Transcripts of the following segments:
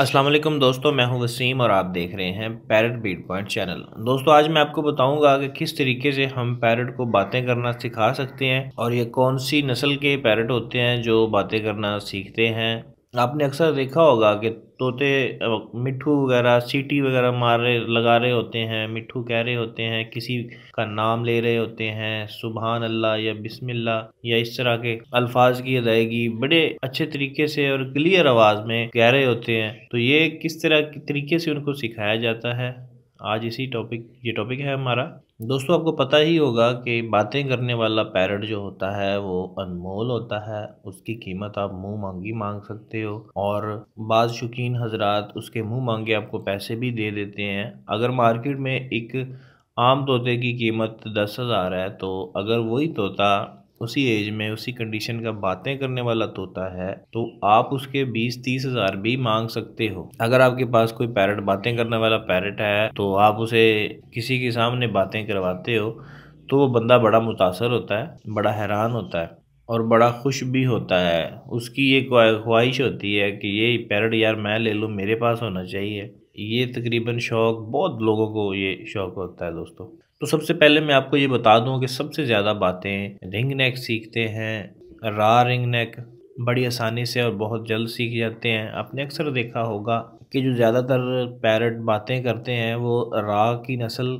असलम दोस्तों मैं हूं वसीम और आप देख रहे हैं पैरट बीट पॉइंट चैनल दोस्तों आज मैं आपको बताऊंगा कि किस तरीके से हम पैरट को बातें करना सिखा सकते हैं और ये कौन सी नस्ल के पैरट होते हैं जो बातें करना सीखते हैं आपने अक्सर देखा होगा कि तोते मिट्ठू वगैरह सीटी वगैरह मार रहे लगा रहे होते हैं मिट्ठू कह रहे होते हैं किसी का नाम ले रहे होते हैं सुबहान अल्लाह या बिस्मिल्लाह या इस तरह के अल्फाज की अदायगी बड़े अच्छे तरीके से और क्लियर आवाज़ में कह रहे होते हैं तो ये किस तरह तरीके से उनको सिखाया जाता है आज इसी टॉपिक ये टॉपिक है हमारा दोस्तों आपको पता ही होगा कि बातें करने वाला पैरट जो होता है वो अनमोल होता है उसकी कीमत आप मुंह मांगी मांग सकते हो और बाज शौकीन हजरात उसके मुंह मांगे आपको पैसे भी दे देते हैं अगर मार्केट में एक आम तोते की कीमत दस हज़ार है तो अगर वही तोता उसी एज में उसी कंडीशन का बातें करने वाला तोता है तो आप उसके बीस तीस हजार भी मांग सकते हो अगर आपके पास कोई पैरट बातें करने वाला पैरट है तो आप उसे किसी के सामने बातें करवाते हो तो वो बंदा बड़ा मुतासर होता है बड़ा हैरान होता है और बड़ा खुश भी होता है उसकी ये ख्वाहिश होती है कि ये पैरट यार मैं ले लूँ मेरे पास होना चाहिए ये तकरीबन शौक़ बहुत लोगों को ये शौक़ होता है दोस्तों तो सबसे पहले मैं आपको ये बता दूं कि सबसे ज़्यादा बातें रिंग नेक सीखते हैं रा रिंग नेक बड़ी आसानी से और बहुत जल्द सीख जाते हैं आपने अक्सर देखा होगा कि जो ज़्यादातर पैरट बातें करते हैं वो रा की नस्ल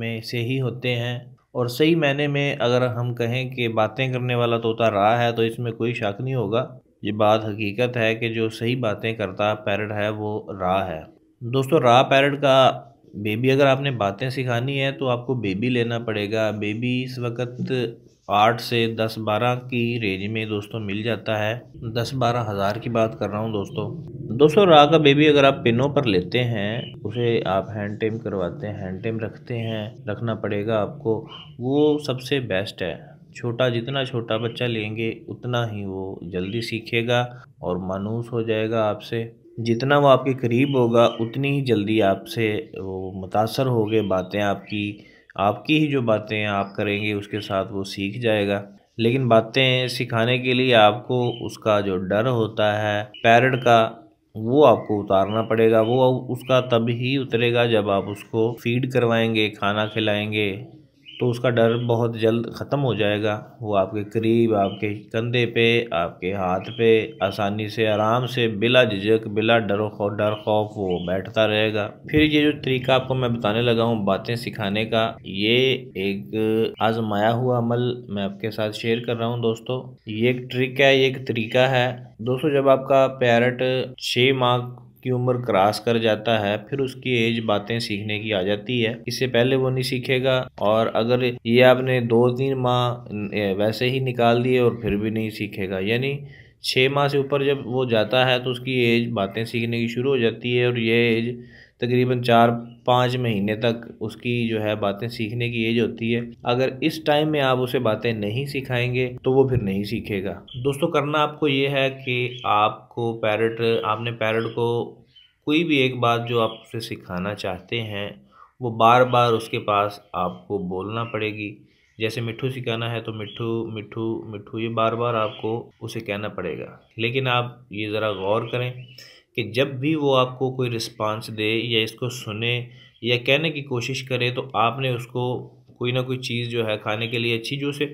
में से ही होते हैं और सही मायने में अगर हम कहें कि बातें करने वाला तोता रा है तो इसमें कोई शक नहीं होगा ये बात हकीकत है कि जो सही बातें करता पैरट है वो रा है दोस्तों रा पैरट का बेबी अगर आपने बातें सिखानी है तो आपको बेबी लेना पड़ेगा बेबी इस वक्त आठ से दस बारह की रेंज में दोस्तों मिल जाता है दस बारह हज़ार की बात कर रहा हूँ दोस्तों दोस्तों रा का बेबी अगर आप पिनों पर लेते हैं उसे आप हैंड टेम करवाते हैं हैंड टेम रखते हैं रखना पड़ेगा आपको वो सबसे बेस्ट है छोटा जितना छोटा बच्चा लेंगे उतना ही वो जल्दी सीखेगा और मानूस हो जाएगा आपसे जितना वो आपके करीब होगा उतनी ही जल्दी आपसे वो मुतासर गए बातें आपकी आपकी ही जो बातें आप करेंगे उसके साथ वो सीख जाएगा लेकिन बातें सिखाने के लिए आपको उसका जो डर होता है पैरड का वो आपको उतारना पड़ेगा वो उसका तब ही उतरेगा जब आप उसको फीड करवाएंगे खाना खिलाएंगे तो उसका डर बहुत जल्द ख़त्म हो जाएगा वो आपके करीब आपके कंधे पे आपके हाथ पे आसानी से आराम से बिला झिझक बिला डर खौफ डर खौफ वो बैठता रहेगा फिर ये जो तरीका आपको मैं बताने लगा हूँ बातें सिखाने का ये एक आजमाया हुआ अमल मैं आपके साथ शेयर कर रहा हूँ दोस्तों ये एक ट्रिक है ये एक तरीका है दोस्तों जब आपका पैरट छः माह की उम्र क्रॉस कर जाता है फिर उसकी एज बातें सीखने की आ जाती है इससे पहले वो नहीं सीखेगा और अगर ये आपने दो तीन माह वैसे ही निकाल दिए और फिर भी नहीं सीखेगा यानी छः माह से ऊपर जब वो जाता है तो उसकी एज बातें सीखने की शुरू हो जाती है और ये एज तकरीबन चार पाँच महीने तक उसकी जो है बातें सीखने की एज होती है अगर इस टाइम में आप उसे बातें नहीं सिखाएंगे तो वो फिर नहीं सीखेगा दोस्तों करना आपको ये है कि आपको पैरट आपने पैरट को कोई भी एक बात जो आप उसे सिखाना चाहते हैं वो बार बार उसके पास आपको बोलना पड़ेगी जैसे मिठ्ठू सिखाना है तो मिठ्ठू मिठू मिठू ये बार बार आपको उसे कहना पड़ेगा लेकिन आप ये ज़रा गौर करें कि जब भी वो आपको कोई रिस्पांस दे या इसको सुने या कहने की कोशिश करे तो आपने उसको कोई ना कोई चीज़ जो है खाने के लिए अच्छी जो उसे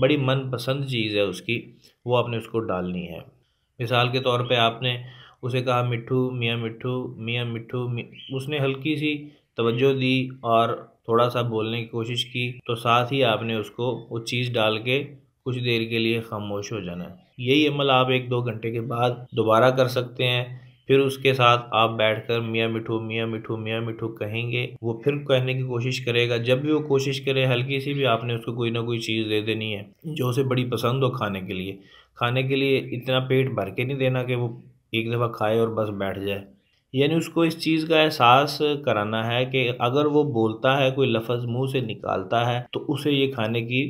बड़ी मनपसंद चीज़ है उसकी वो आपने उसको डालनी है मिसाल के तौर पे आपने उसे कहा मिट्ठू मियाँ मिट्ठू मियाँ मिट्ठू उसने हल्की सी तवज्जो दी और थोड़ा सा बोलने की कोशिश की तो साथ ही आपने उसको वो चीज़ डाल के कुछ देर के लिए खामोश हो जाना है यही अमल आप एक दो घंटे के बाद दोबारा कर सकते हैं फिर उसके साथ आप बैठकर मियाँ मिठू मियाँ मिठू मियाँ मिठू कहेंगे वो फिर कहने की कोशिश करेगा जब भी वो कोशिश करे हल्की सी भी आपने उसको कोई ना कोई चीज़ दे देनी है जो उसे बड़ी पसंद हो खाने के लिए खाने के लिए इतना पेट भर के नहीं देना कि वो एक दफ़ा खाए और बस बैठ जाए यानी उसको इस चीज़ का एहसास कराना है कि अगर वो बोलता है कोई लफ्ज़ मुंह से निकालता है तो उसे ये खाने की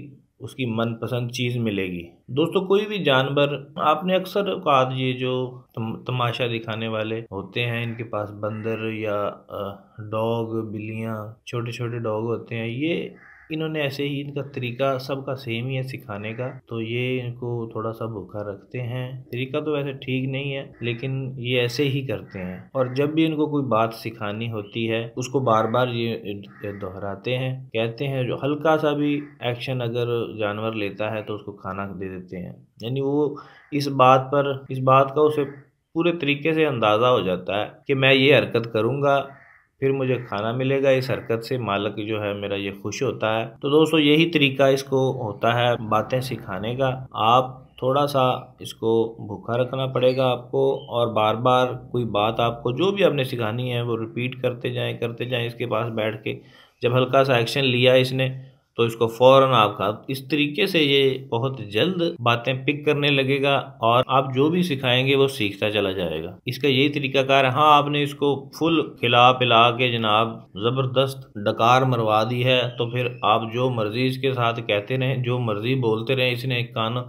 उसकी मनपसंद चीज़ मिलेगी दोस्तों कोई भी जानवर आपने अक्सर कहा ये जो तमाशा दिखाने वाले होते हैं इनके पास बंदर या डॉग बिल्लियाँ छोटे छोटे डॉग होते हैं ये इन्होंने ऐसे ही इनका तरीका सबका सेम ही है सिखाने का तो ये इनको थोड़ा सा भूखा रखते हैं तरीका तो वैसे ठीक नहीं है लेकिन ये ऐसे ही करते हैं और जब भी इनको कोई बात सिखानी होती है उसको बार बार ये दोहराते हैं कहते हैं जो हल्का सा भी एक्शन अगर जानवर लेता है तो उसको खाना दे देते हैं यानी वो इस बात पर इस बात का उसे पूरे तरीके से अंदाज़ा हो जाता है कि मैं ये हरकत करूँगा फिर मुझे खाना मिलेगा इस हरकत से मालक जो है मेरा ये खुश होता है तो दोस्तों यही तरीका इसको होता है बातें सिखाने का आप थोड़ा सा इसको भूखा रखना पड़ेगा आपको और बार बार कोई बात आपको जो भी आपने सिखानी है वो रिपीट करते जाएं करते जाएं इसके पास बैठ के जब हल्का सा एक्शन लिया इसने तो इसको फ़ौरन आपका इस तरीके से ये बहुत जल्द बातें पिक करने लगेगा और आप जो भी सिखाएंगे वो सीखता चला जाएगा इसका यही कार है हाँ आपने इसको फुल खिला पिला के जनाब ज़बरदस्त डकार मरवा दी है तो फिर आप जो मर्जी इसके साथ कहते रहे जो मर्जी बोलते रहे इसने एक कान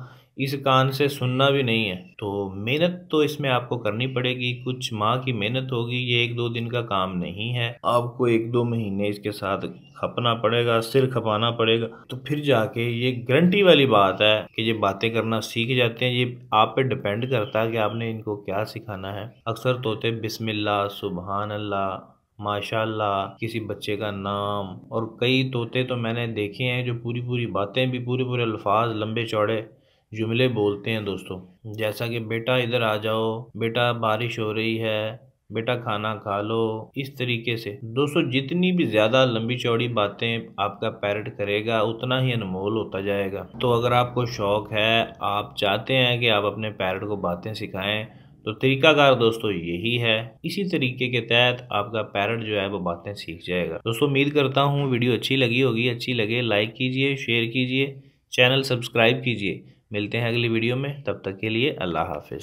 इस कान से सुनना भी नहीं है तो मेहनत तो इसमें आपको करनी पड़ेगी कुछ माह की मेहनत होगी ये एक दो दिन का काम नहीं है आपको एक दो महीने इसके साथ खपना पड़ेगा सिर खपाना पड़ेगा तो फिर जाके ये गारंटी वाली बात है कि ये बातें करना सीख जाते हैं ये आप पे डिपेंड करता है कि आपने इनको क्या सिखाना है अक्सर तोते तो बिस्मिल्ला सुबहान अल्लाह माशाल्लाह किसी बच्चे का नाम और कई तोते तो मैंने देखे हैं जो पूरी पूरी बातें भी पूरे पूरे अल्फाज लंबे चौड़े जुमले बोलते हैं दोस्तों जैसा कि बेटा इधर आ जाओ बेटा बारिश हो रही है बेटा खाना खा लो इस तरीके से दोस्तों जितनी भी ज्यादा लंबी चौड़ी बातें आपका पैरट करेगा उतना ही अनमोल होता जाएगा तो अगर आपको शौक है आप चाहते हैं कि आप अपने पैरट को बातें सिखाएं तो तरीकाकार दोस्तों यही है इसी तरीके के तहत आपका पैरट जो है वो बातें सीख जाएगा दोस्तों उम्मीद करता हूँ वीडियो अच्छी लगी होगी अच्छी लगे लाइक कीजिए शेयर कीजिए चैनल सब्सक्राइब कीजिए मिलते हैं अगली वीडियो में तब तक के लिए अल्लाह हाफिज़